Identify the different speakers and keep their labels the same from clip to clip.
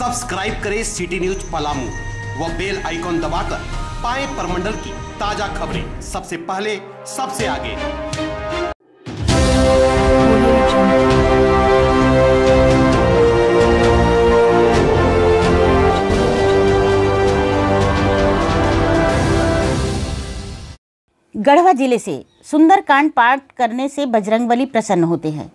Speaker 1: subscribe करें city news Palamu व bell icon दबाकर पाए परमंडल की ताजा खबरें सबसे पहले सबसे आगे
Speaker 2: गढ़वा जिले से सुंदरकांड पाठ करने से बजरंगबली प्रसन्न होते हैं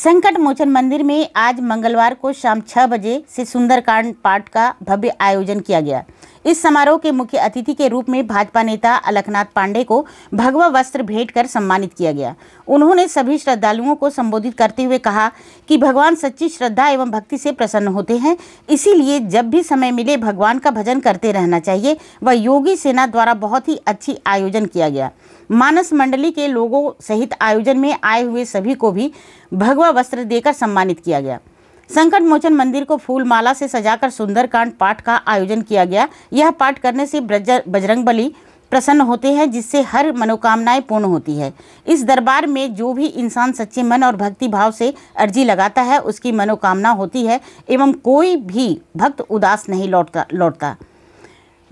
Speaker 2: संकट मोचन मंदिर में आज मंगलवार को शाम छः बजे से सुंदरकांड पाठ का भव्य आयोजन किया गया इस समारोह के मुख्य अतिथि के रूप में भाजपा नेता अलखनाथ पांडे को भगवा वस्त्र भेंट कर सम्मानित किया गया उन्होंने सभी श्रद्धालुओं को संबोधित करते हुए कहा कि भगवान सच्ची श्रद्धा एवं भक्ति से प्रसन्न होते हैं इसीलिए जब भी समय मिले भगवान का भजन करते रहना चाहिए व योगी सेना द्वारा बहुत ही अच्छी आयोजन किया गया मानस मंडली के लोगों सहित आयोजन में आए हुए सभी को भी भगवा वस्त्र देकर सम्मानित किया गया संकट मोचन मंदिर को फूल माला से सजाकर सुंदरकांड पाठ का आयोजन किया गया यह पाठ करने से बजरंग बली प्रसन्न होते हैं जिससे हर मनोकामनाएं पूर्ण होती है इस दरबार में जो भी इंसान सच्चे मन और भक्ति भाव से अर्जी लगाता है उसकी मनोकामना होती है एवं कोई भी भक्त उदास नहीं लौटता लौटता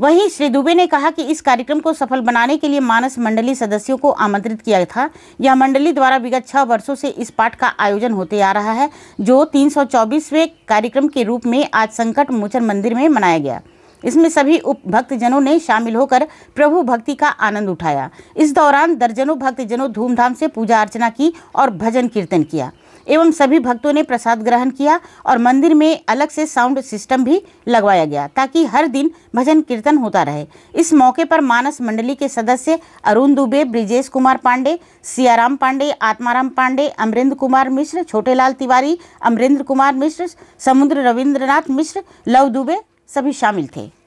Speaker 2: वहीं श्री दुबे ने कहा कि इस कार्यक्रम को सफल बनाने के लिए मानस मंडली सदस्यों को आमंत्रित किया था यह मंडली द्वारा विगत छह वर्षों से इस पाठ का आयोजन होते आ रहा है जो तीन चौबीसवें कार्यक्रम के रूप में आज संकट मोचन मंदिर में मनाया गया इसमें सभी उप ने शामिल होकर प्रभु भक्ति का आनंद उठाया इस दौरान दर्जनों भक्तजनों धूमधाम से पूजा अर्चना की और भजन कीर्तन किया एवं सभी भक्तों ने प्रसाद ग्रहण किया और मंदिर में अलग से साउंड सिस्टम भी लगवाया गया ताकि हर दिन भजन कीर्तन होता रहे इस मौके पर मानस मंडली के सदस्य अरुण दुबे ब्रिजेश कुमार पांडे सियाराम पांडे आत्माराम पांडे अमरेंद्र कुमार मिश्र छोटेलाल तिवारी अमरेंद्र कुमार मिश्र समुद्र रविंद्रनाथ मिश्र लव दुबे सभी शामिल थे